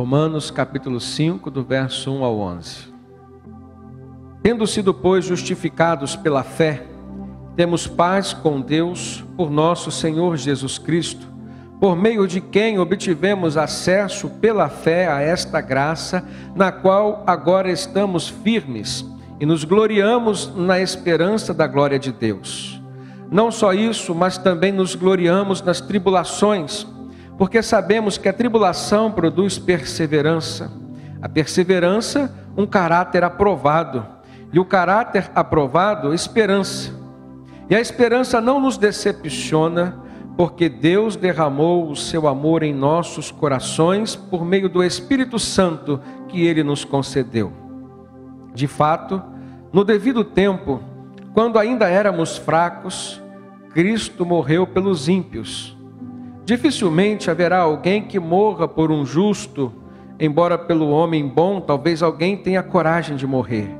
Romanos capítulo 5, do verso 1 ao 11. Tendo sido, pois, justificados pela fé, temos paz com Deus por nosso Senhor Jesus Cristo, por meio de quem obtivemos acesso pela fé a esta graça, na qual agora estamos firmes e nos gloriamos na esperança da glória de Deus. Não só isso, mas também nos gloriamos nas tribulações porque sabemos que a tribulação produz perseverança, a perseverança, um caráter aprovado, e o caráter aprovado, esperança. E a esperança não nos decepciona, porque Deus derramou o seu amor em nossos corações por meio do Espírito Santo que ele nos concedeu. De fato, no devido tempo, quando ainda éramos fracos, Cristo morreu pelos ímpios. Dificilmente haverá alguém que morra por um justo, embora pelo homem bom, talvez alguém tenha coragem de morrer.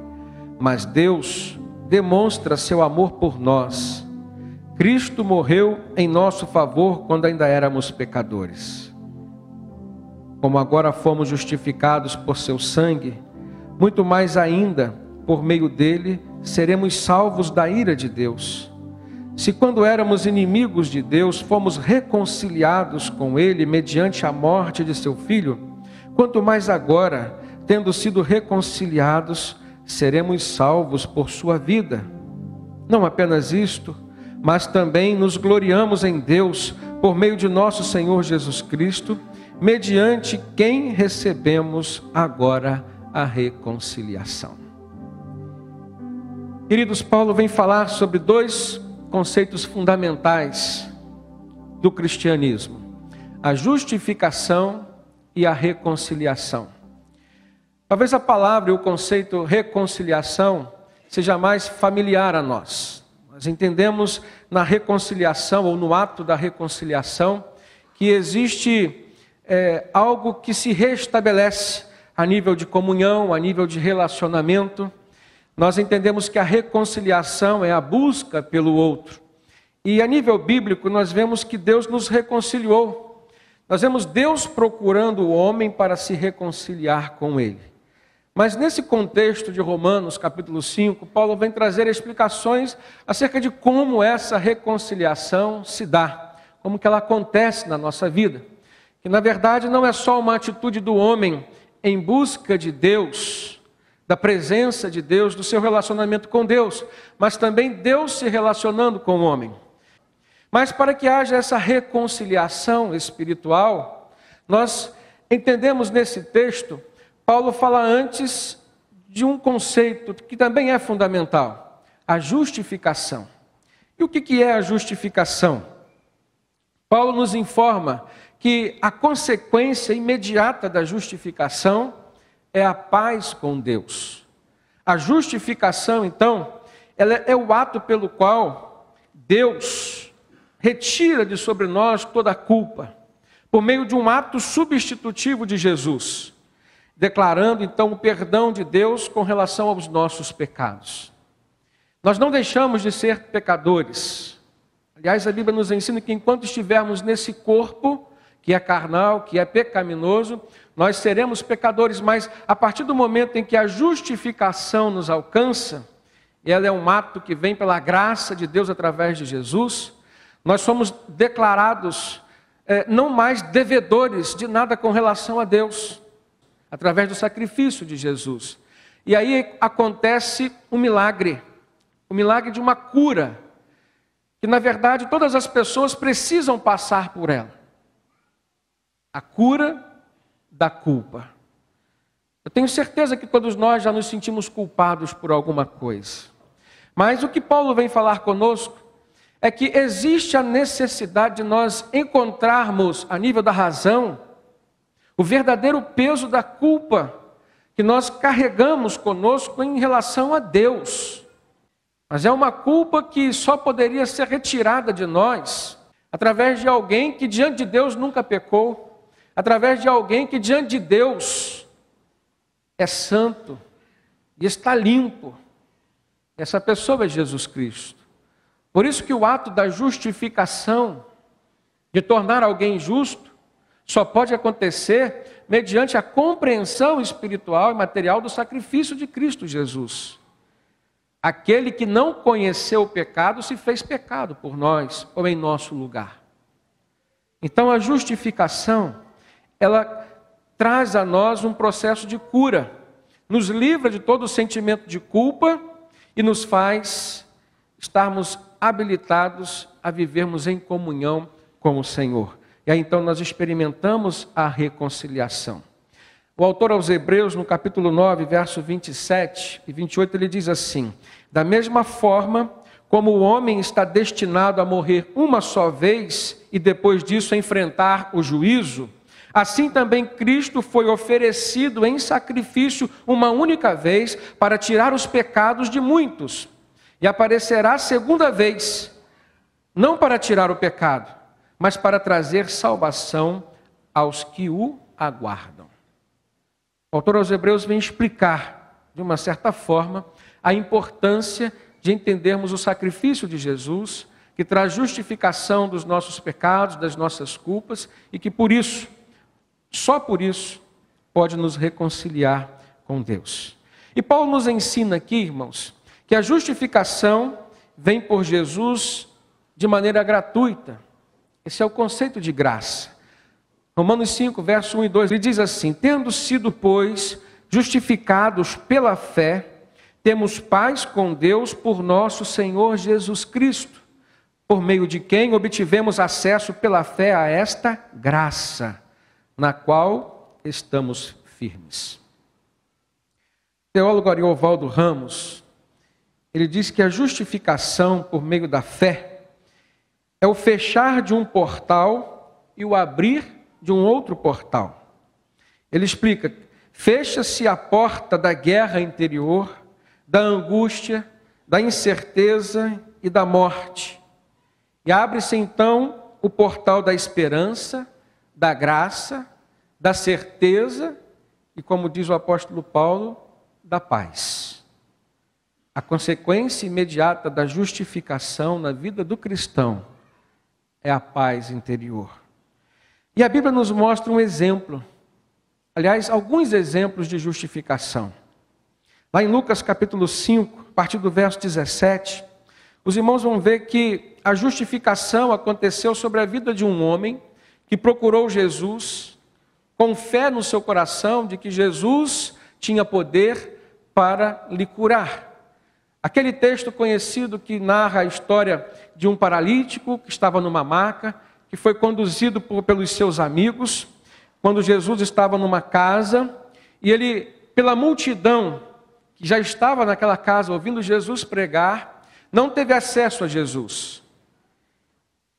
Mas Deus demonstra seu amor por nós. Cristo morreu em nosso favor quando ainda éramos pecadores. Como agora fomos justificados por seu sangue, muito mais ainda, por meio dele, seremos salvos da ira de Deus. Se quando éramos inimigos de Deus, fomos reconciliados com Ele mediante a morte de seu Filho, quanto mais agora, tendo sido reconciliados, seremos salvos por sua vida. Não apenas isto, mas também nos gloriamos em Deus por meio de nosso Senhor Jesus Cristo, mediante quem recebemos agora a reconciliação. Queridos, Paulo vem falar sobre dois conceitos fundamentais do cristianismo: a justificação e a reconciliação. Talvez a palavra e o conceito reconciliação seja mais familiar a nós. Nós entendemos na reconciliação ou no ato da reconciliação que existe é, algo que se restabelece a nível de comunhão, a nível de relacionamento. Nós entendemos que a reconciliação é a busca pelo outro. E a nível bíblico, nós vemos que Deus nos reconciliou. Nós vemos Deus procurando o homem para se reconciliar com ele. Mas nesse contexto de Romanos, capítulo 5, Paulo vem trazer explicações acerca de como essa reconciliação se dá, como que ela acontece na nossa vida. Que na verdade não é só uma atitude do homem em busca de Deus, da presença de Deus, do seu relacionamento com Deus, mas também Deus se relacionando com o homem. Mas para que haja essa reconciliação espiritual, nós entendemos nesse texto, Paulo fala antes de um conceito que também é fundamental: a justificação. E o que é a justificação? Paulo nos informa que a consequência imediata da justificação é a paz com Deus. A justificação, então, ela é o ato pelo qual Deus retira de sobre nós toda a culpa, por meio de um ato substitutivo de Jesus, declarando então o perdão de Deus com relação aos nossos pecados. Nós não deixamos de ser pecadores. Aliás, a Bíblia nos ensina que enquanto estivermos nesse corpo, que é carnal, que é pecaminoso, nós seremos pecadores, mas a partir do momento em que a justificação nos alcança, e ela é um ato que vem pela graça de Deus através de Jesus, nós somos declarados é, não mais devedores de nada com relação a Deus, através do sacrifício de Jesus. E aí acontece um milagre, o um milagre de uma cura, que na verdade todas as pessoas precisam passar por ela. A cura da culpa. Eu tenho certeza que todos nós já nos sentimos culpados por alguma coisa. Mas o que Paulo vem falar conosco é que existe a necessidade de nós encontrarmos, a nível da razão, o verdadeiro peso da culpa que nós carregamos conosco em relação a Deus. Mas é uma culpa que só poderia ser retirada de nós através de alguém que diante de Deus nunca pecou através de alguém que diante de Deus é santo e está limpo. Essa pessoa é Jesus Cristo. Por isso que o ato da justificação, de tornar alguém justo, só pode acontecer mediante a compreensão espiritual e material do sacrifício de Cristo Jesus. Aquele que não conheceu o pecado se fez pecado por nós ou em nosso lugar. Então a justificação ela traz a nós um processo de cura, nos livra de todo o sentimento de culpa e nos faz estarmos habilitados a vivermos em comunhão com o Senhor. E aí então nós experimentamos a reconciliação. O autor aos Hebreus, no capítulo 9, verso 27 e 28, ele diz assim: Da mesma forma como o homem está destinado a morrer uma só vez e depois disso enfrentar o juízo, Assim também Cristo foi oferecido em sacrifício uma única vez para tirar os pecados de muitos, e aparecerá segunda vez, não para tirar o pecado, mas para trazer salvação aos que o aguardam. O autor aos Hebreus vem explicar, de uma certa forma, a importância de entendermos o sacrifício de Jesus, que traz justificação dos nossos pecados, das nossas culpas, e que por isso só por isso pode nos reconciliar com Deus. E Paulo nos ensina aqui, irmãos, que a justificação vem por Jesus de maneira gratuita. Esse é o conceito de graça. Romanos 5, verso 1 e 2, ele diz assim: Tendo sido, pois, justificados pela fé, temos paz com Deus por nosso Senhor Jesus Cristo, por meio de quem obtivemos acesso pela fé a esta graça na qual estamos firmes. O teólogo Ariovaldo Ramos, ele diz que a justificação por meio da fé é o fechar de um portal e o abrir de um outro portal. Ele explica: fecha-se a porta da guerra interior, da angústia, da incerteza e da morte. E abre-se então o portal da esperança, da graça, da certeza e, como diz o apóstolo Paulo, da paz. A consequência imediata da justificação na vida do cristão é a paz interior. E a Bíblia nos mostra um exemplo, aliás, alguns exemplos de justificação. Lá em Lucas capítulo 5, a partir do verso 17, os irmãos vão ver que a justificação aconteceu sobre a vida de um homem que procurou Jesus com fé no seu coração de que Jesus tinha poder para lhe curar. Aquele texto conhecido que narra a história de um paralítico que estava numa maca, que foi conduzido por, pelos seus amigos, quando Jesus estava numa casa, e ele, pela multidão que já estava naquela casa ouvindo Jesus pregar, não teve acesso a Jesus.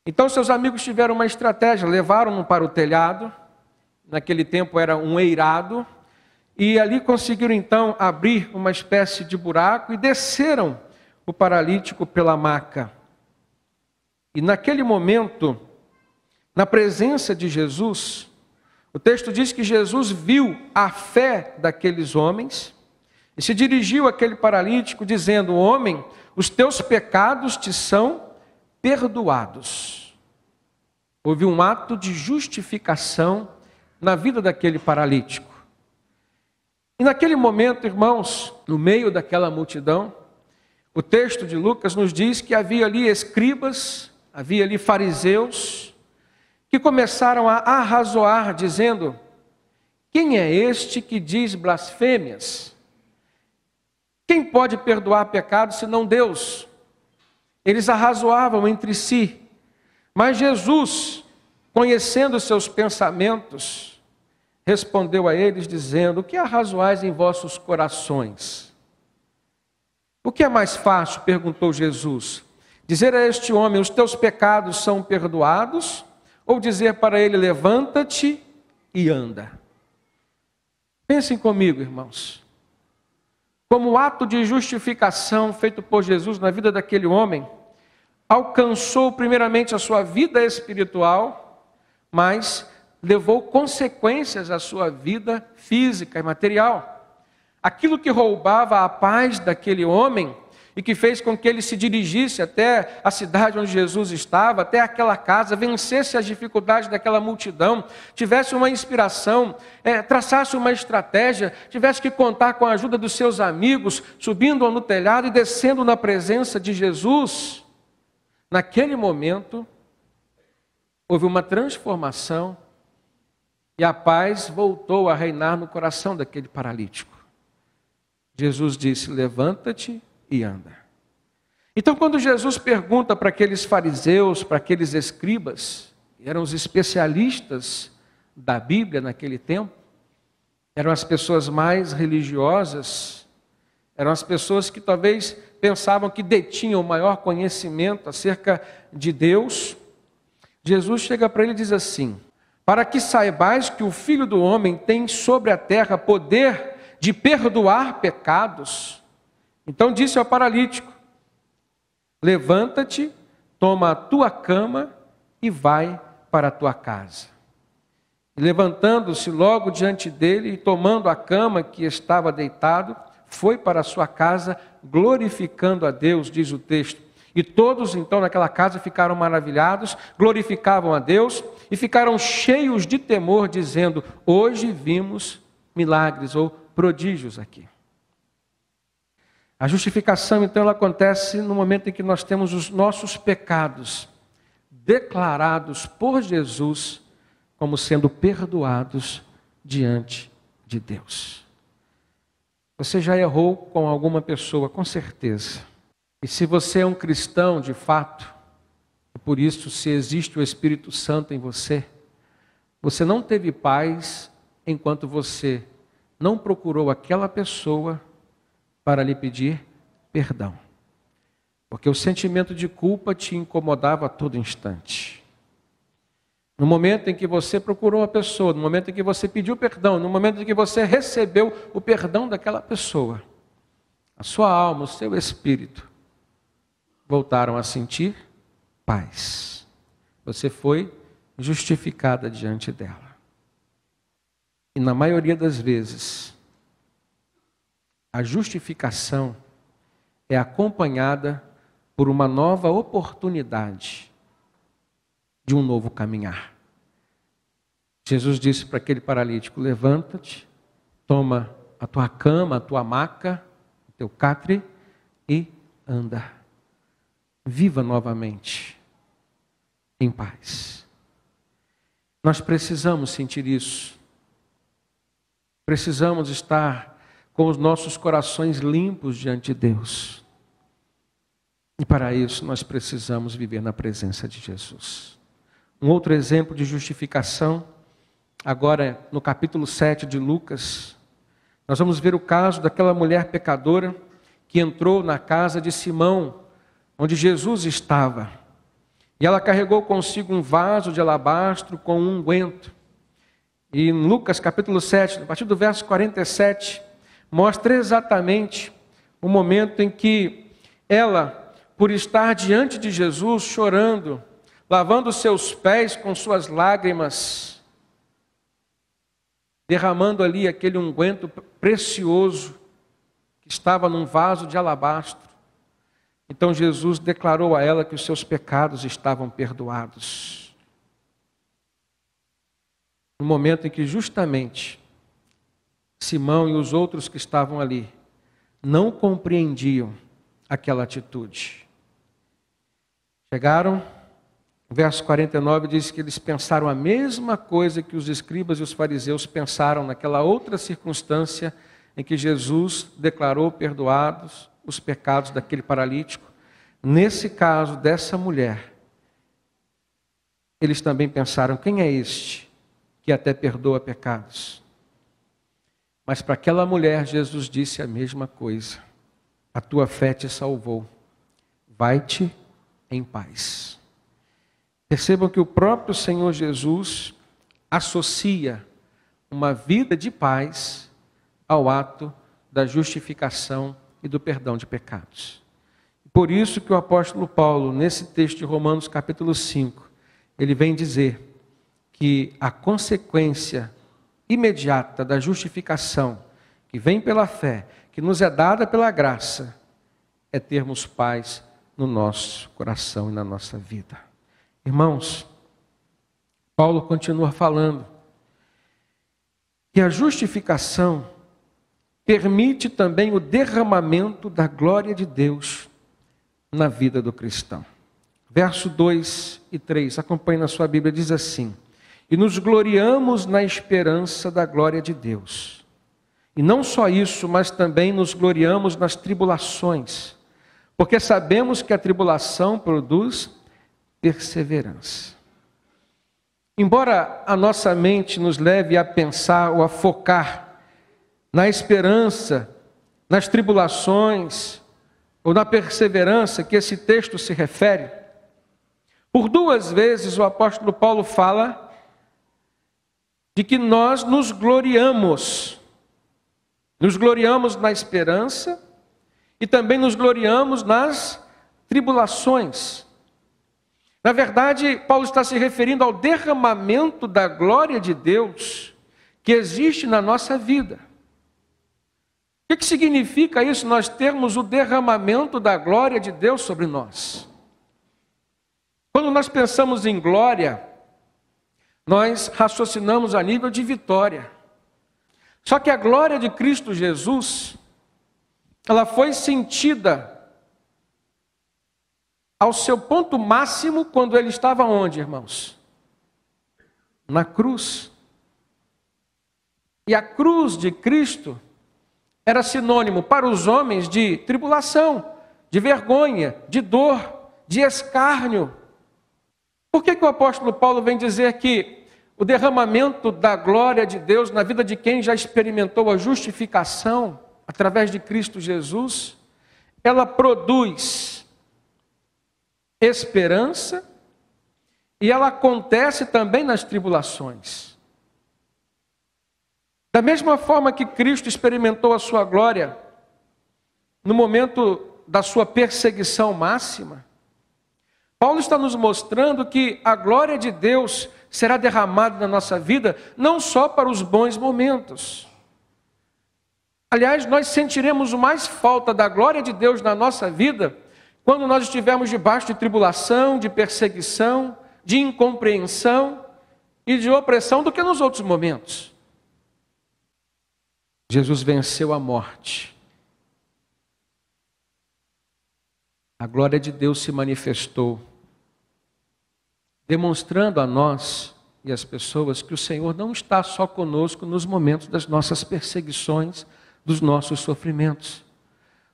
Então seus amigos tiveram uma estratégia, levaram-no para o telhado, naquele tempo era um eirado, e ali conseguiram então abrir uma espécie de buraco e desceram o paralítico pela maca. E naquele momento, na presença de Jesus, o texto diz que Jesus viu a fé daqueles homens e se dirigiu àquele paralítico, dizendo: Homem, os teus pecados te são perdoados. Houve um ato de justificação na vida daquele paralítico. E naquele momento, irmãos, no meio daquela multidão, o texto de Lucas nos diz que havia ali escribas, havia ali fariseus, que começaram a arrazoar, dizendo: Quem é este que diz blasfêmias? Quem pode perdoar pecados senão Deus? Eles arrazoavam entre si. Mas Jesus, conhecendo seus pensamentos, respondeu a eles, dizendo: O que arrazoais em vossos corações? O que é mais fácil? perguntou Jesus. Dizer a este homem: Os teus pecados são perdoados? Ou dizer para ele: Levanta-te e anda? Pensem comigo, irmãos como ato de justificação feito por Jesus na vida daquele homem, alcançou primeiramente a sua vida espiritual, mas levou consequências à sua vida física e material. Aquilo que roubava a paz daquele homem e que fez com que ele se dirigisse até a cidade onde Jesus estava, até aquela casa, vencesse as dificuldades daquela multidão, tivesse uma inspiração, é, traçasse uma estratégia, tivesse que contar com a ajuda dos seus amigos, subindo no telhado e descendo na presença de Jesus. Naquele momento, houve uma transformação e a paz voltou a reinar no coração daquele paralítico. Jesus disse: Levanta-te e anda. Então, quando Jesus pergunta para aqueles fariseus, para aqueles escribas, que eram os especialistas da Bíblia naquele tempo, eram as pessoas mais religiosas, eram as pessoas que talvez pensavam que detinham o maior conhecimento acerca de Deus. Jesus chega para ele e diz assim: Para que saibais que o filho do homem tem sobre a terra poder de perdoar pecados. Então disse ao paralítico: Levanta-te, toma a tua cama e vai para a tua casa. Levantando-se logo diante dele e tomando a cama que estava deitado, foi para a sua casa, glorificando a Deus, diz o texto. E todos então naquela casa ficaram maravilhados, glorificavam a Deus e ficaram cheios de temor, dizendo: Hoje vimos milagres ou prodígios aqui. A justificação, então, ela acontece no momento em que nós temos os nossos pecados declarados por Jesus como sendo perdoados diante de Deus. Você já errou com alguma pessoa, com certeza. E se você é um cristão de fato, e por isso se existe o Espírito Santo em você, você não teve paz enquanto você não procurou aquela pessoa para lhe pedir perdão. Porque o sentimento de culpa te incomodava a todo instante. No momento em que você procurou a pessoa, no momento em que você pediu perdão, no momento em que você recebeu o perdão daquela pessoa, a sua alma, o seu espírito voltaram a sentir paz. Você foi justificada diante dela. E na maioria das vezes, a justificação é acompanhada por uma nova oportunidade de um novo caminhar. Jesus disse para aquele paralítico: Levanta-te, toma a tua cama, a tua maca, o teu catre e anda. Viva novamente em paz. Nós precisamos sentir isso. Precisamos estar com os nossos corações limpos diante de Deus. E para isso nós precisamos viver na presença de Jesus. Um outro exemplo de justificação, agora no capítulo 7 de Lucas, nós vamos ver o caso daquela mulher pecadora que entrou na casa de Simão, onde Jesus estava. E ela carregou consigo um vaso de alabastro com um unguento. E em Lucas capítulo 7, a partir do verso 47, mostra exatamente o momento em que ela, por estar diante de Jesus chorando, lavando seus pés com suas lágrimas, derramando ali aquele unguento precioso que estava num vaso de alabastro. Então Jesus declarou a ela que os seus pecados estavam perdoados. No momento em que justamente Simão e os outros que estavam ali não compreendiam aquela atitude. Chegaram, o verso 49 diz que eles pensaram a mesma coisa que os escribas e os fariseus pensaram naquela outra circunstância em que Jesus declarou perdoados os pecados daquele paralítico. Nesse caso dessa mulher, eles também pensaram: quem é este que até perdoa pecados? Mas para aquela mulher, Jesus disse a mesma coisa: A tua fé te salvou, vai-te em paz. Percebam que o próprio Senhor Jesus associa uma vida de paz ao ato da justificação e do perdão de pecados. Por isso que o apóstolo Paulo, nesse texto de Romanos capítulo 5, ele vem dizer que a consequência imediata da justificação, que vem pela fé, que nos é dada pela graça, é termos paz no nosso coração e na nossa vida. Irmãos, Paulo continua falando que a justificação permite também o derramamento da glória de Deus na vida do cristão. Verso 2 e 3, acompanhe na sua Bíblia, diz assim: e nos gloriamos na esperança da glória de Deus. E não só isso, mas também nos gloriamos nas tribulações, porque sabemos que a tribulação produz perseverança. Embora a nossa mente nos leve a pensar ou a focar na esperança, nas tribulações ou na perseverança que esse texto se refere, por duas vezes o apóstolo Paulo fala de que nós nos gloriamos. Nos gloriamos na esperança e também nos gloriamos nas tribulações. Na verdade, Paulo está se referindo ao derramamento da glória de Deus que existe na nossa vida. O que, que significa isso, nós termos o derramamento da glória de Deus sobre nós? Quando nós pensamos em glória, nós raciocinamos a nível de vitória. Só que a glória de Cristo Jesus, ela foi sentida ao seu ponto máximo quando ele estava onde, irmãos? Na cruz. E a cruz de Cristo era sinônimo para os homens de tribulação, de vergonha, de dor, de escárnio. Por que, que o apóstolo Paulo vem dizer que o derramamento da glória de Deus na vida de quem já experimentou a justificação através de Cristo Jesus, ela produz esperança e ela acontece também nas tribulações. Da mesma forma que Cristo experimentou a sua glória no momento da sua perseguição máxima, Paulo está nos mostrando que a glória de Deus será derramada na nossa vida não só para os bons momentos. Aliás, nós sentiremos mais falta da glória de Deus na nossa vida quando nós estivermos debaixo de tribulação, de perseguição, de incompreensão e de opressão do que nos outros momentos. Jesus venceu a morte. A glória de Deus se manifestou demonstrando a nós e às pessoas que o Senhor não está só conosco nos momentos das nossas perseguições, dos nossos sofrimentos,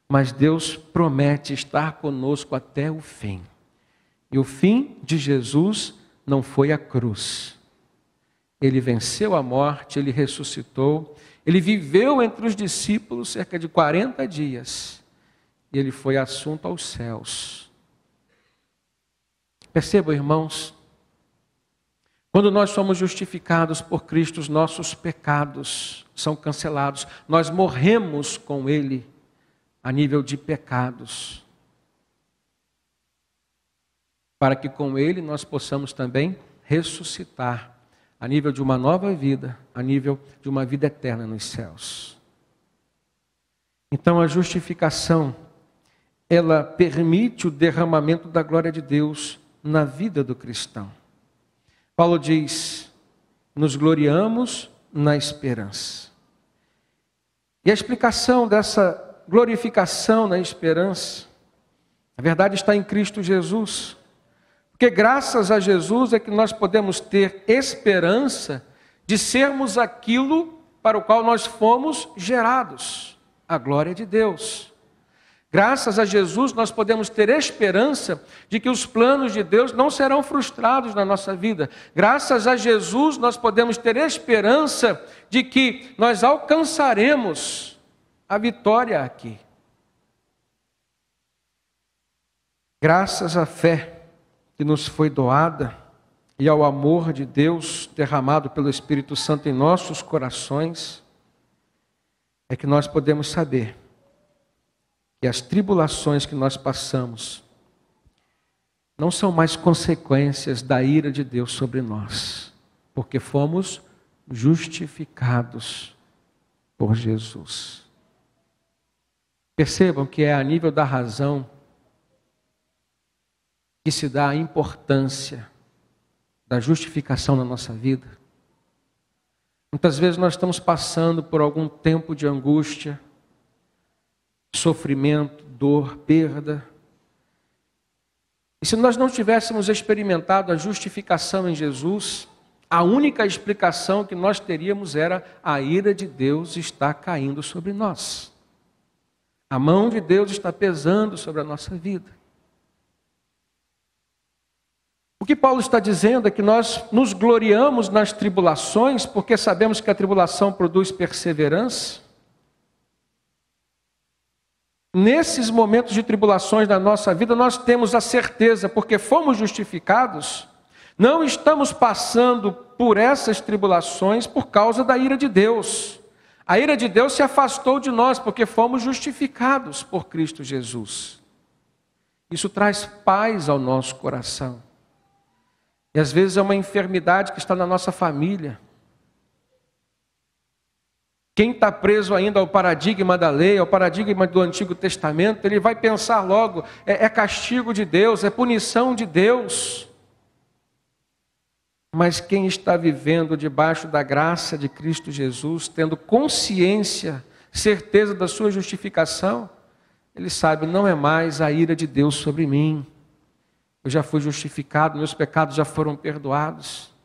mas Deus promete estar conosco até o fim. E o fim de Jesus não foi a cruz. Ele venceu a morte, ele ressuscitou, ele viveu entre os discípulos cerca de 40 dias e ele foi assunto aos céus. Percebam, irmãos, quando nós somos justificados por Cristo, os nossos pecados são cancelados. Nós morremos com Ele a nível de pecados. Para que com Ele nós possamos também ressuscitar a nível de uma nova vida, a nível de uma vida eterna nos céus. Então a justificação, ela permite o derramamento da glória de Deus na vida do cristão. Paulo diz: nos gloriamos na esperança. E a explicação dessa glorificação na esperança, na verdade, está em Cristo Jesus. Porque graças a Jesus é que nós podemos ter esperança de sermos aquilo para o qual nós fomos gerados a glória de Deus. Graças a Jesus, nós podemos ter esperança de que os planos de Deus não serão frustrados na nossa vida. Graças a Jesus, nós podemos ter esperança de que nós alcançaremos a vitória aqui. Graças à fé que nos foi doada e ao amor de Deus derramado pelo Espírito Santo em nossos corações, é que nós podemos saber que as tribulações que nós passamos não são mais consequências da ira de Deus sobre nós, porque fomos justificados por Jesus. Percebam que é a nível da razão que se dá a importância da justificação na nossa vida. Muitas vezes nós estamos passando por algum tempo de angústia, sofrimento, dor, perda. E se nós não tivéssemos experimentado a justificação em Jesus, a única explicação que nós teríamos era a ira de Deus está caindo sobre nós. A mão de Deus está pesando sobre a nossa vida. O que Paulo está dizendo é que nós nos gloriamos nas tribulações, porque sabemos que a tribulação produz perseverança nesses momentos de tribulações da nossa vida, nós temos a certeza, porque fomos justificados, não estamos passando por essas tribulações por causa da ira de Deus. A ira de Deus se afastou de nós porque fomos justificados por Cristo Jesus. Isso traz paz ao nosso coração. E às vezes é uma enfermidade que está na nossa família, quem está preso ainda ao paradigma da lei, ao paradigma do Antigo Testamento, ele vai pensar logo: é, é castigo de Deus, é punição de Deus. Mas quem está vivendo debaixo da graça de Cristo Jesus, tendo consciência, certeza da sua justificação, ele sabe: não é mais a ira de Deus sobre mim. Eu já fui justificado, meus pecados já foram perdoados.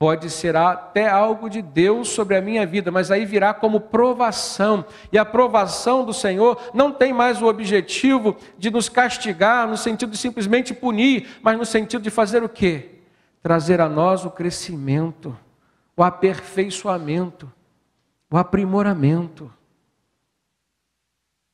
Pode ser até algo de Deus sobre a minha vida, mas aí virá como provação. E a provação do Senhor não tem mais o objetivo de nos castigar, no sentido de simplesmente punir, mas no sentido de fazer o quê? Trazer a nós o crescimento, o aperfeiçoamento, o aprimoramento.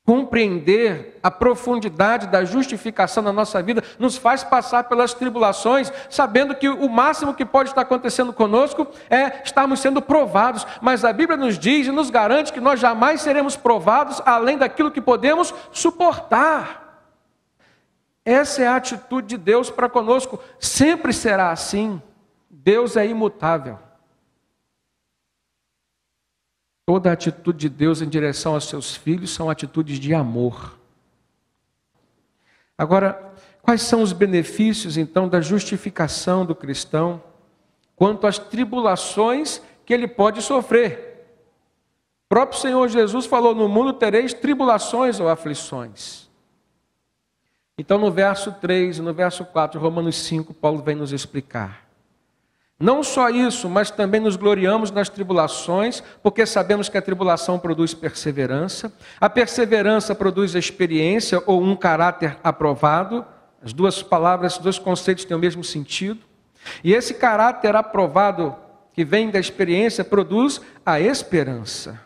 Compreender a profundidade da justificação na nossa vida nos faz passar pelas tribulações, sabendo que o máximo que pode estar acontecendo conosco é estarmos sendo provados, mas a Bíblia nos diz e nos garante que nós jamais seremos provados além daquilo que podemos suportar. Essa é a atitude de Deus para conosco, sempre será assim. Deus é imutável. Toda atitude de Deus em direção aos seus filhos são atitudes de amor. Agora, quais são os benefícios então da justificação do cristão quanto às tribulações que ele pode sofrer? O próprio Senhor Jesus falou: No mundo tereis tribulações ou aflições. Então, no verso 3 e no verso 4, Romanos 5, Paulo vem nos explicar não só isso, mas também nos gloriamos nas tribulações, porque sabemos que a tribulação produz perseverança, a perseverança produz experiência ou um caráter aprovado. As duas palavras, os dois conceitos têm o mesmo sentido. E esse caráter aprovado que vem da experiência produz a esperança.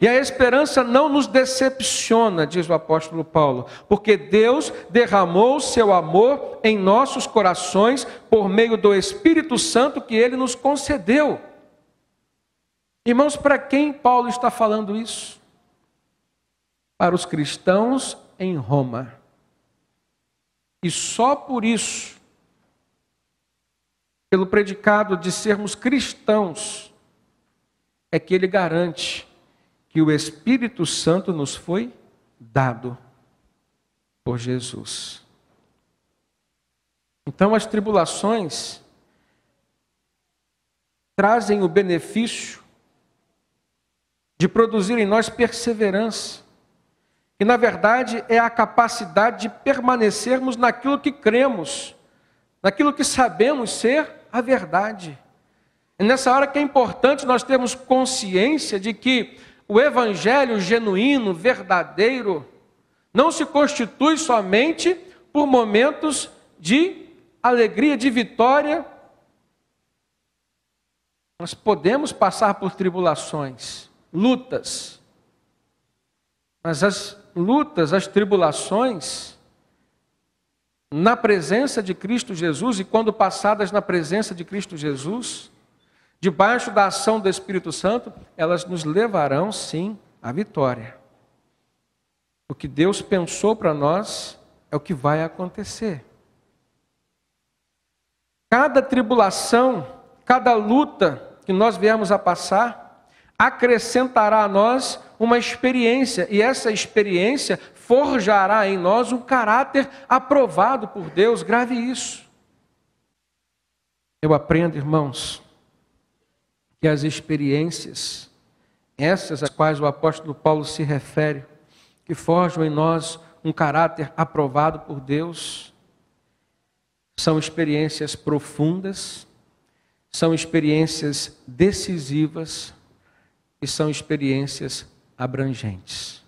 E a esperança não nos decepciona, diz o apóstolo Paulo, porque Deus derramou seu amor em nossos corações por meio do Espírito Santo que ele nos concedeu. Irmãos, para quem Paulo está falando isso? Para os cristãos em Roma. E só por isso, pelo predicado de sermos cristãos, é que ele garante que o Espírito Santo nos foi dado por Jesus. Então, as tribulações trazem o benefício de produzir em nós perseverança, que na verdade é a capacidade de permanecermos naquilo que cremos, naquilo que sabemos ser a verdade. É nessa hora que é importante nós termos consciência de que o evangelho genuíno, verdadeiro, não se constitui somente por momentos de alegria, de vitória. Nós podemos passar por tribulações, lutas, mas as lutas, as tribulações, na presença de Cristo Jesus e quando passadas na presença de Cristo Jesus, debaixo da ação do Espírito Santo, elas nos levarão sim à vitória. O que Deus pensou para nós é o que vai acontecer. Cada tribulação, cada luta que nós viermos a passar, acrescentará a nós uma experiência, e essa experiência forjará em nós um caráter aprovado por Deus, grave isso. Eu aprendo, irmãos, que as experiências, essas às quais o apóstolo Paulo se refere, que forjam em nós um caráter aprovado por Deus, são experiências profundas, são experiências decisivas e são experiências abrangentes.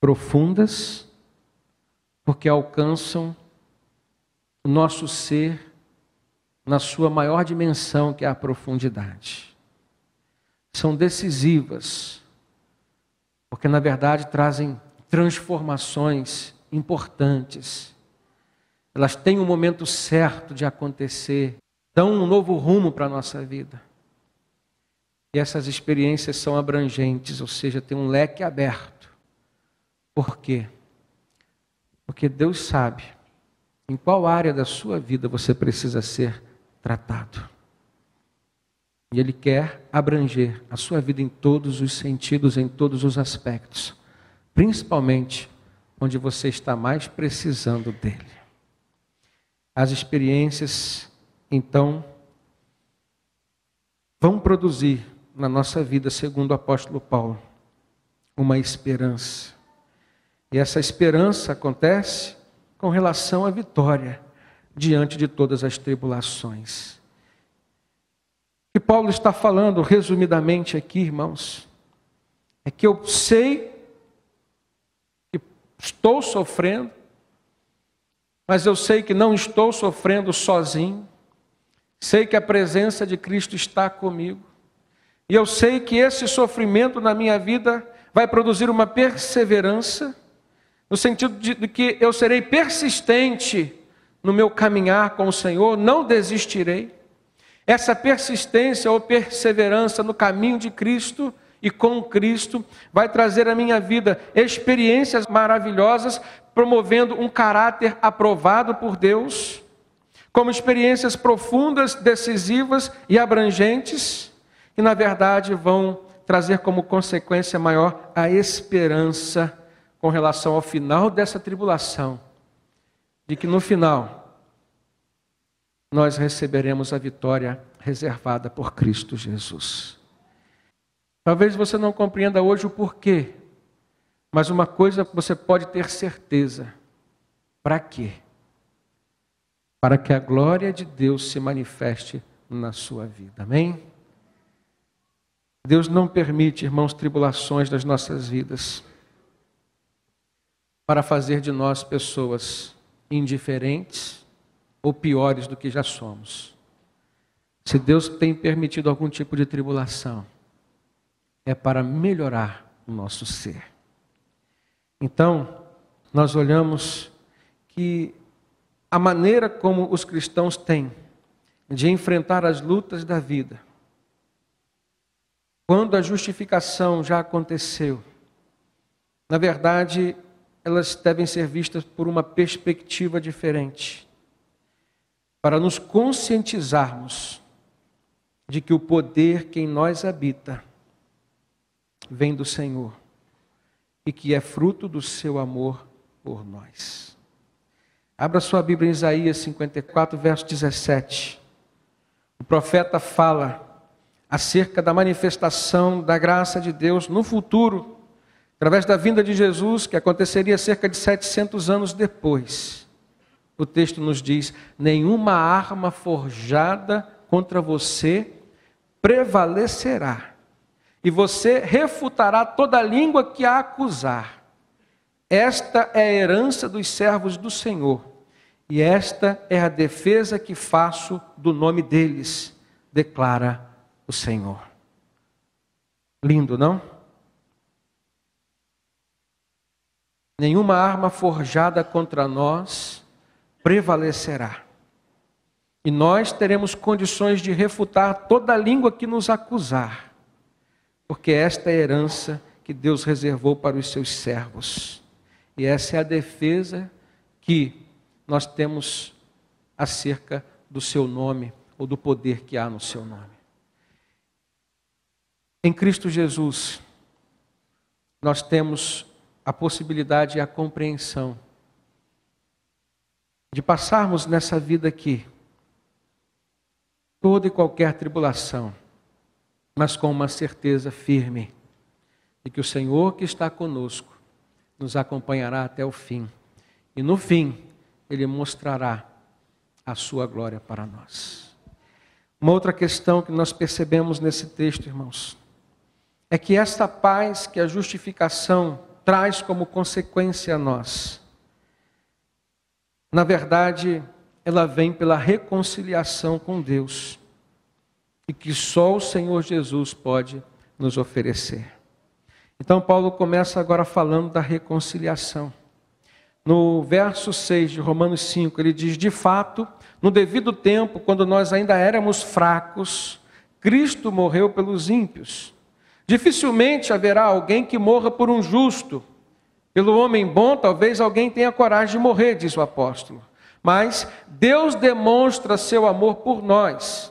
Profundas, porque alcançam o nosso ser na sua maior dimensão, que é a profundidade. São decisivas, porque na verdade trazem transformações importantes. Elas têm o um momento certo de acontecer, dão um novo rumo para a nossa vida. E essas experiências são abrangentes, ou seja, tem um leque aberto. Por quê? Porque Deus sabe em qual área da sua vida você precisa ser tratado. E Ele quer abranger a sua vida em todos os sentidos, em todos os aspectos, principalmente onde você está mais precisando dele. As experiências, então, vão produzir na nossa vida, segundo o apóstolo Paulo, uma esperança. E essa esperança acontece com relação à vitória diante de todas as tribulações. O que Paulo está falando, resumidamente aqui, irmãos, é que eu sei que estou sofrendo, mas eu sei que não estou sofrendo sozinho, sei que a presença de Cristo está comigo, e eu sei que esse sofrimento na minha vida vai produzir uma perseverança, no sentido de, que eu serei persistente no meu caminhar com o Senhor, não desistirei. Essa persistência ou perseverança no caminho de Cristo e com Cristo vai trazer à minha vida experiências maravilhosas, promovendo um caráter aprovado por Deus, como experiências profundas, decisivas e abrangentes, e na verdade vão trazer como consequência maior a esperança com relação ao final dessa tribulação de que no final nós receberemos a vitória reservada por Cristo Jesus. Talvez você não compreenda hoje o porquê, mas uma coisa você pode ter certeza: para quê? Para que a glória de Deus se manifeste na sua vida. Amém? Deus não permite, irmãos, tribulações nas nossas vidas para fazer de nós pessoas indiferentes ou piores do que já somos. Se Deus tem permitido algum tipo de tribulação, é para melhorar o nosso ser. Então, nós olhamos que a maneira como os cristãos têm de enfrentar as lutas da vida, quando a justificação já aconteceu, na verdade, elas devem ser vistas por uma perspectiva diferente, para nos conscientizarmos de que o poder que em nós habita vem do Senhor e que é fruto do seu amor por nós. Abra sua Bíblia em Isaías 54, verso 17. O profeta fala acerca da manifestação da graça de Deus no futuro Através da vinda de Jesus, que aconteceria cerca de 700 anos depois, o texto nos diz: nenhuma arma forjada contra você prevalecerá, e você refutará toda língua que a acusar. Esta é a herança dos servos do Senhor, e esta é a defesa que faço do nome deles, declara o Senhor. Lindo, não? nenhuma arma forjada contra nós prevalecerá. E nós teremos condições de refutar toda língua que nos acusar, porque esta é a herança que Deus reservou para os seus servos. E essa é a defesa que nós temos acerca do seu nome ou do poder que há no seu nome. Em Cristo Jesus, nós temos a possibilidade e a compreensão de passarmos nessa vida aqui toda e qualquer tribulação, mas com uma certeza firme de que o Senhor que está conosco nos acompanhará até o fim. E no fim, ele mostrará a sua glória para nós. Uma outra questão que nós percebemos nesse texto, irmãos, é que esta paz que é a justificação traz como consequência a nós. Na verdade, ela vem pela reconciliação com Deus e que só o Senhor Jesus pode nos oferecer. Então, Paulo começa agora falando da reconciliação. No verso 6 de Romanos 5, ele diz: De fato, no devido tempo, quando nós ainda éramos fracos, Cristo morreu pelos ímpios. Dificilmente haverá alguém que morra por um justo. Pelo homem bom, talvez alguém tenha coragem de morrer, diz o apóstolo. Mas Deus demonstra seu amor por nós,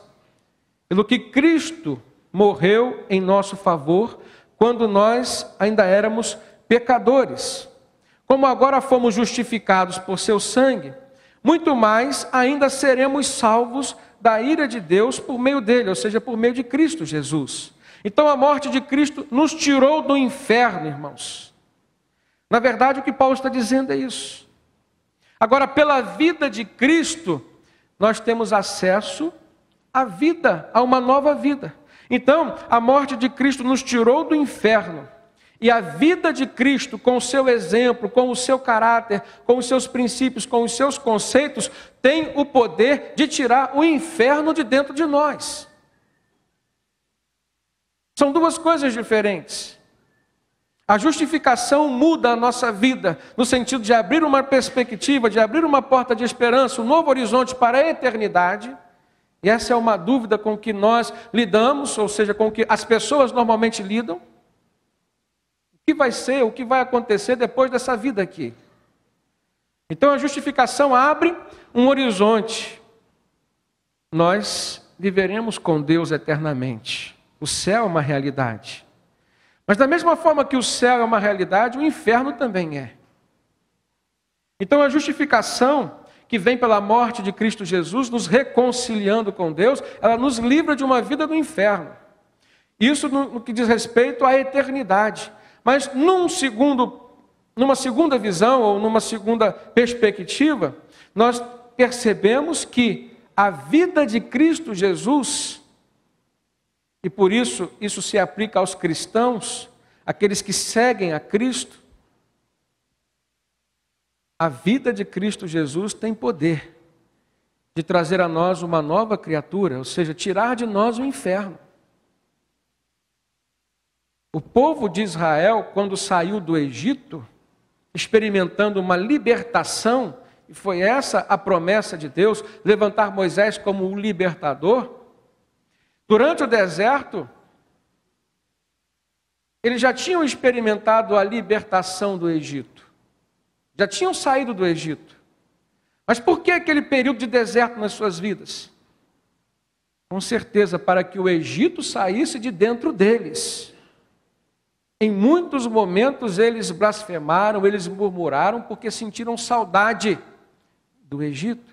pelo que Cristo morreu em nosso favor, quando nós ainda éramos pecadores. Como agora fomos justificados por seu sangue, muito mais ainda seremos salvos da ira de Deus por meio dele, ou seja, por meio de Cristo Jesus. Então a morte de Cristo nos tirou do inferno, irmãos. Na verdade, o que Paulo está dizendo é isso. Agora, pela vida de Cristo, nós temos acesso à vida, a uma nova vida. Então, a morte de Cristo nos tirou do inferno. E a vida de Cristo, com o seu exemplo, com o seu caráter, com os seus princípios, com os seus conceitos, tem o poder de tirar o inferno de dentro de nós. São duas coisas diferentes. A justificação muda a nossa vida, no sentido de abrir uma perspectiva, de abrir uma porta de esperança, um novo horizonte para a eternidade. E essa é uma dúvida com que nós lidamos, ou seja, com que as pessoas normalmente lidam. O que vai ser, o que vai acontecer depois dessa vida aqui? Então a justificação abre um horizonte. Nós viveremos com Deus eternamente. O céu é uma realidade. Mas da mesma forma que o céu é uma realidade, o inferno também é. Então a justificação que vem pela morte de Cristo Jesus, nos reconciliando com Deus, ela nos livra de uma vida do inferno. Isso no que diz respeito à eternidade. Mas num segundo, numa segunda visão ou numa segunda perspectiva, nós percebemos que a vida de Cristo Jesus e por isso, isso se aplica aos cristãos, aqueles que seguem a Cristo. A vida de Cristo Jesus tem poder de trazer a nós uma nova criatura, ou seja, tirar de nós o inferno. O povo de Israel, quando saiu do Egito, experimentando uma libertação, e foi essa a promessa de Deus, levantar Moisés como o libertador, Durante o deserto, eles já tinham experimentado a libertação do Egito. Já tinham saído do Egito. Mas por que aquele período de deserto nas suas vidas? Com certeza, para que o Egito saísse de dentro deles. Em muitos momentos eles blasfemaram, eles murmuraram porque sentiram saudade do Egito.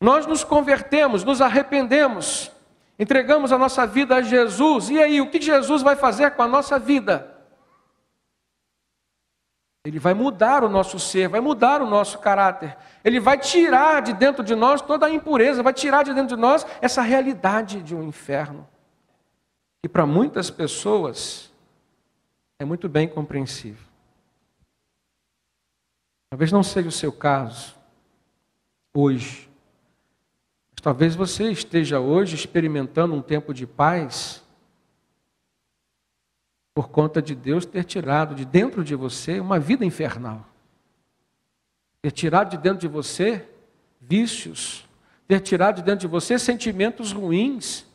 Nós nos convertemos, nos arrependemos, entregamos a nossa vida a Jesus, e aí, o que Jesus vai fazer com a nossa vida? Ele vai mudar o nosso ser, vai mudar o nosso caráter. Ele vai tirar de dentro de nós toda a impureza, vai tirar de dentro de nós essa realidade de um inferno. E para muitas pessoas é muito bem compreensível. Talvez não seja o seu caso hoje. Talvez você esteja hoje experimentando um tempo de paz por conta de Deus ter tirado de dentro de você uma vida infernal, ter tirado de dentro de você vícios, ter tirado de dentro de você sentimentos ruins,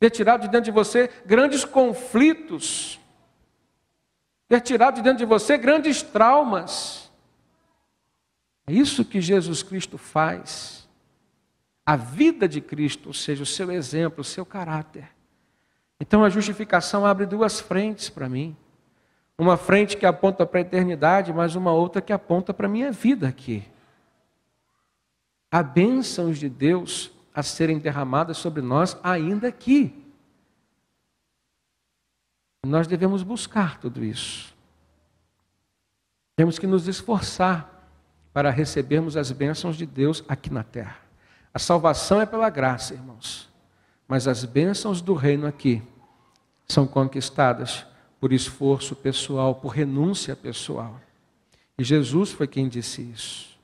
ter tirado de dentro de você grandes conflitos, ter tirado de dentro de você grandes traumas. É isso que Jesus Cristo faz a vida de Cristo, ou seja, o seu exemplo, o seu caráter. Então a justificação abre duas frentes para mim. Uma frente que aponta para a eternidade, mas uma outra que aponta para a minha vida aqui. Há bênçãos de Deus a serem derramadas sobre nós ainda aqui. Nós devemos buscar tudo isso. Temos que nos esforçar para recebermos as bênçãos de Deus aqui na terra. A salvação é pela graça, irmãos. Mas as bênçãos do reino aqui são conquistadas por esforço pessoal, por renúncia pessoal. E Jesus foi quem disse isso.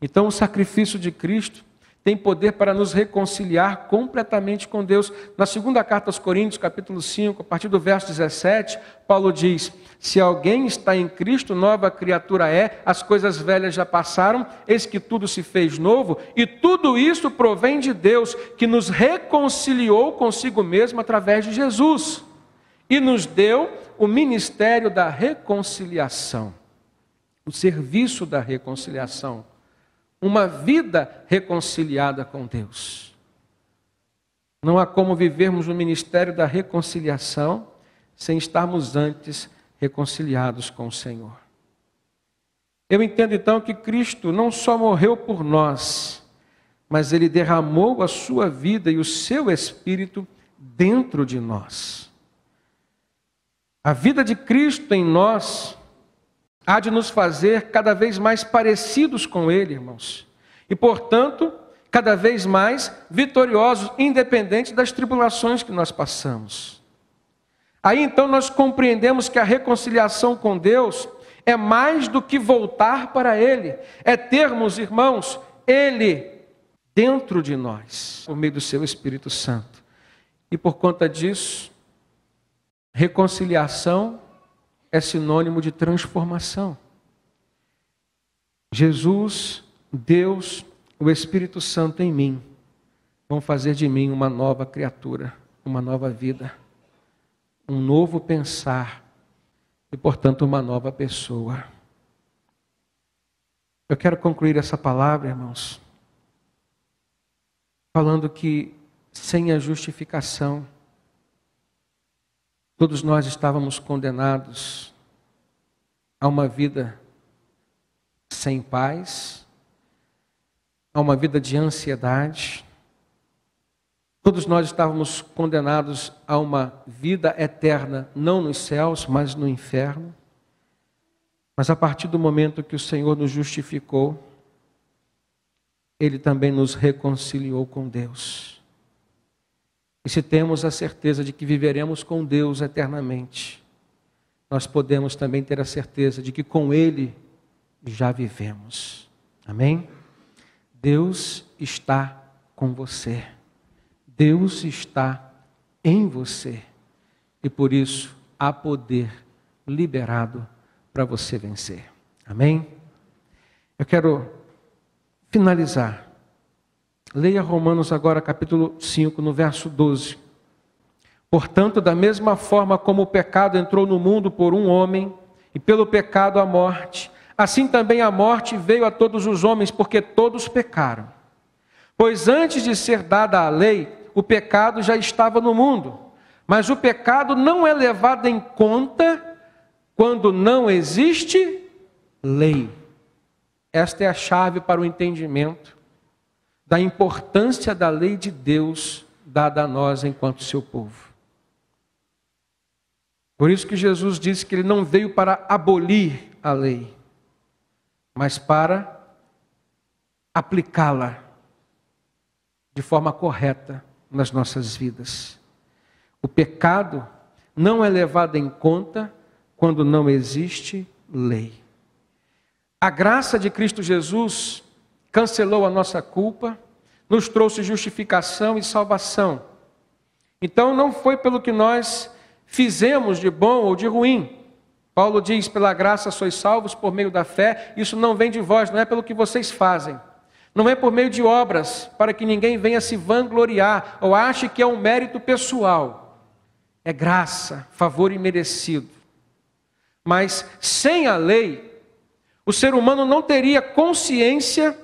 Então, o sacrifício de Cristo tem poder para nos reconciliar completamente com Deus. Na segunda carta aos Coríntios, capítulo 5, a partir do verso 17, Paulo diz: Se alguém está em Cristo, nova criatura é, as coisas velhas já passaram, eis que tudo se fez novo, e tudo isso provém de Deus, que nos reconciliou consigo mesmo através de Jesus e nos deu o ministério da reconciliação, o serviço da reconciliação uma vida reconciliada com Deus. Não há como vivermos o ministério da reconciliação sem estarmos antes reconciliados com o Senhor. Eu entendo então que Cristo não só morreu por nós, mas ele derramou a sua vida e o seu espírito dentro de nós. A vida de Cristo em nós há de nos fazer cada vez mais parecidos com Ele, irmãos. E, portanto, cada vez mais vitoriosos, independente das tribulações que nós passamos. Aí então nós compreendemos que a reconciliação com Deus é mais do que voltar para Ele, é termos, irmãos, Ele dentro de nós, por meio do Seu Espírito Santo. E por conta disso, reconciliação é sinônimo de transformação. Jesus, Deus, o Espírito Santo em mim vão fazer de mim uma nova criatura, uma nova vida, um novo pensar e, portanto, uma nova pessoa. Eu quero concluir essa palavra, irmãos, falando que sem a justificação, Todos nós estávamos condenados a uma vida sem paz, a uma vida de ansiedade. Todos nós estávamos condenados a uma vida eterna, não nos céus, mas no inferno. Mas a partir do momento que o Senhor nos justificou, Ele também nos reconciliou com Deus. E se temos a certeza de que viveremos com Deus eternamente, nós podemos também ter a certeza de que com Ele já vivemos. Amém? Deus está com você. Deus está em você. E por isso há poder liberado para você vencer. Amém? Eu quero finalizar Leia Romanos agora, capítulo 5, no verso 12. Portanto, da mesma forma como o pecado entrou no mundo por um homem, e pelo pecado a morte, assim também a morte veio a todos os homens, porque todos pecaram. Pois antes de ser dada a lei, o pecado já estava no mundo, mas o pecado não é levado em conta quando não existe lei. Esta é a chave para o entendimento da importância da lei de Deus dada a nós enquanto seu povo. Por isso que Jesus disse que ele não veio para abolir a lei, mas para aplicá-la de forma correta nas nossas vidas. O pecado não é levado em conta quando não existe lei. A graça de Cristo Jesus cancelou a nossa culpa, nos trouxe justificação e salvação. Então não foi pelo que nós fizemos de bom ou de ruim. Paulo diz: pela graça sois salvos por meio da fé, isso não vem de vós, não é pelo que vocês fazem. Não é por meio de obras, para que ninguém venha se vangloriar ou ache que é um mérito pessoal. É graça, favor imerecido. Mas sem a lei, o ser humano não teria consciência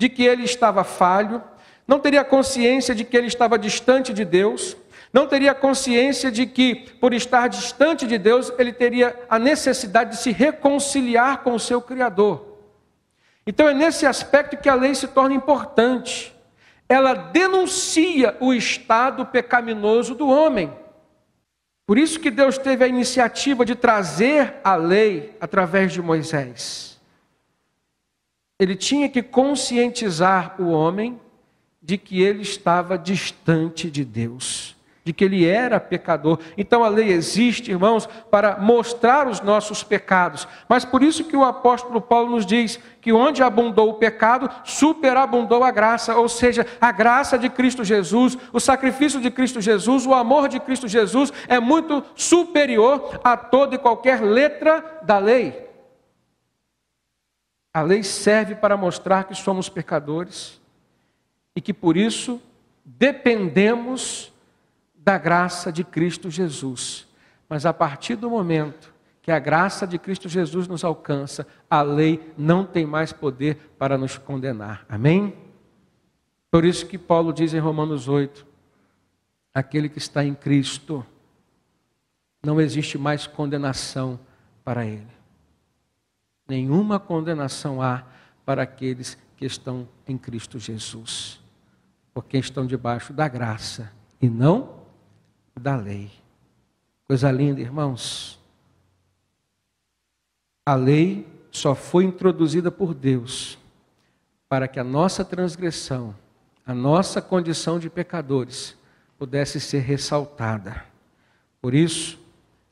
de que ele estava falho, não teria consciência de que ele estava distante de Deus, não teria consciência de que, por estar distante de Deus, ele teria a necessidade de se reconciliar com o seu Criador. Então é nesse aspecto que a lei se torna importante. Ela denuncia o estado pecaminoso do homem. Por isso que Deus teve a iniciativa de trazer a lei através de Moisés ele tinha que conscientizar o homem de que ele estava distante de Deus, de que ele era pecador. Então a lei existe, irmãos, para mostrar os nossos pecados. Mas por isso que o apóstolo Paulo nos diz que onde abundou o pecado, superabundou a graça, ou seja, a graça de Cristo Jesus, o sacrifício de Cristo Jesus, o amor de Cristo Jesus é muito superior a toda e qualquer letra da lei. A lei serve para mostrar que somos pecadores e que por isso dependemos da graça de Cristo Jesus. Mas a partir do momento que a graça de Cristo Jesus nos alcança, a lei não tem mais poder para nos condenar. Amém? Por isso que Paulo diz em Romanos 8: aquele que está em Cristo, não existe mais condenação para ele nenhuma condenação há para aqueles que estão em Cristo Jesus, porque estão debaixo da graça e não da lei. Coisa linda, irmãos. A lei só foi introduzida por Deus para que a nossa transgressão, a nossa condição de pecadores, pudesse ser ressaltada. Por isso,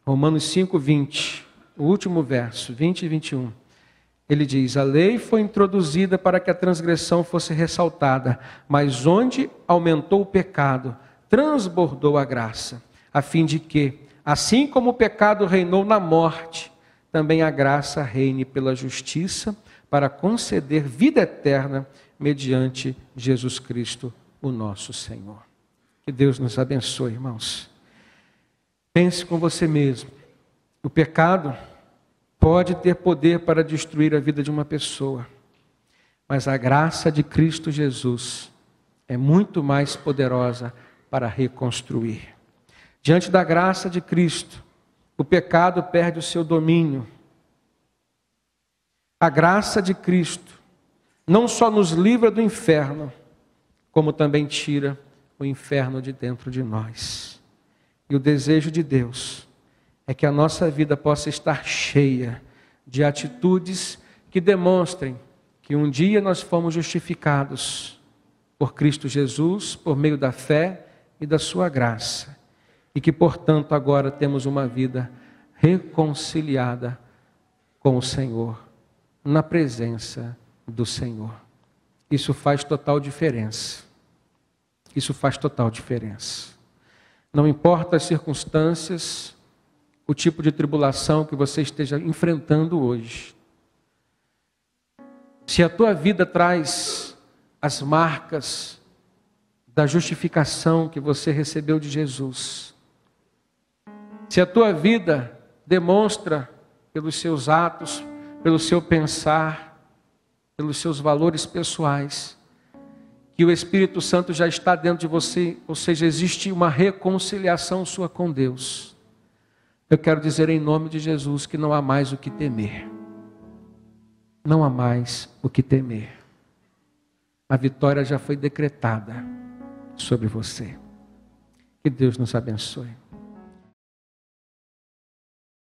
Romanos 5, 20, o último verso, 20 e 21. Ele diz: a lei foi introduzida para que a transgressão fosse ressaltada, mas onde aumentou o pecado, transbordou a graça, a fim de que, assim como o pecado reinou na morte, também a graça reine pela justiça, para conceder vida eterna mediante Jesus Cristo, o nosso Senhor. Que Deus nos abençoe, irmãos. Pense com você mesmo. O pecado pode ter poder para destruir a vida de uma pessoa, mas a graça de Cristo Jesus é muito mais poderosa para reconstruir. Diante da graça de Cristo, o pecado perde o seu domínio. A graça de Cristo não só nos livra do inferno, como também tira o inferno de dentro de nós. E o desejo de Deus é que a nossa vida possa estar cheia de atitudes que demonstrem que um dia nós fomos justificados por Cristo Jesus, por meio da fé e da sua graça, e que, portanto, agora temos uma vida reconciliada com o Senhor, na presença do Senhor. Isso faz total diferença. Isso faz total diferença. Não importa as circunstâncias, o tipo de tribulação que você esteja enfrentando hoje. Se a tua vida traz as marcas da justificação que você recebeu de Jesus, se a tua vida demonstra pelos seus atos, pelo seu pensar, pelos seus valores pessoais, que o Espírito Santo já está dentro de você, ou seja, existe uma reconciliação sua com Deus. Eu quero dizer em nome de Jesus que não há mais o que temer. Não há mais o que temer. A vitória já foi decretada sobre você. Que Deus nos abençoe.